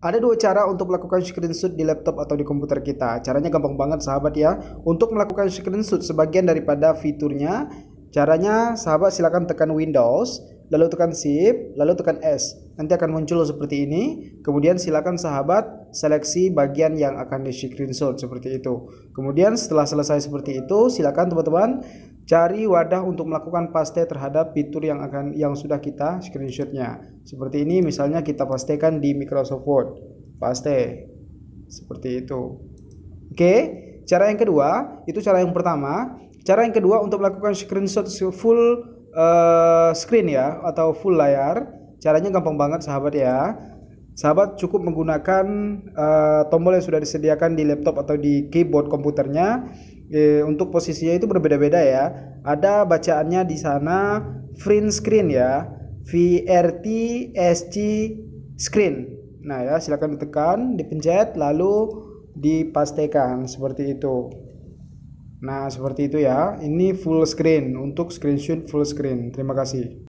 Ada dua cara untuk melakukan screenshot di laptop atau di komputer kita. Caranya gampang banget sahabat ya. Untuk melakukan screenshot sebagian daripada fiturnya, caranya sahabat silakan tekan Windows, lalu tekan Shift, lalu tekan S. Nanti akan muncul seperti ini. Kemudian silakan sahabat seleksi bagian yang akan di screenshot seperti itu. Kemudian setelah selesai seperti itu, silakan teman-teman Cari wadah untuk melakukan paste terhadap fitur yang akan yang sudah kita screenshotnya. Seperti ini misalnya kita pastekan di Microsoft Word. Paste. Seperti itu. Oke, cara yang kedua, itu cara yang pertama. Cara yang kedua untuk melakukan screenshot full uh, screen ya atau full layar. Caranya gampang banget sahabat ya. Sahabat cukup menggunakan uh, tombol yang sudah disediakan di laptop atau di keyboard komputernya e, untuk posisinya itu berbeda-beda ya. Ada bacaannya di sana print screen ya. VRT SC screen. Nah ya silakan ditekan, dipencet lalu dipastikan seperti itu. Nah seperti itu ya. Ini full screen untuk screenshot full screen. Terima kasih.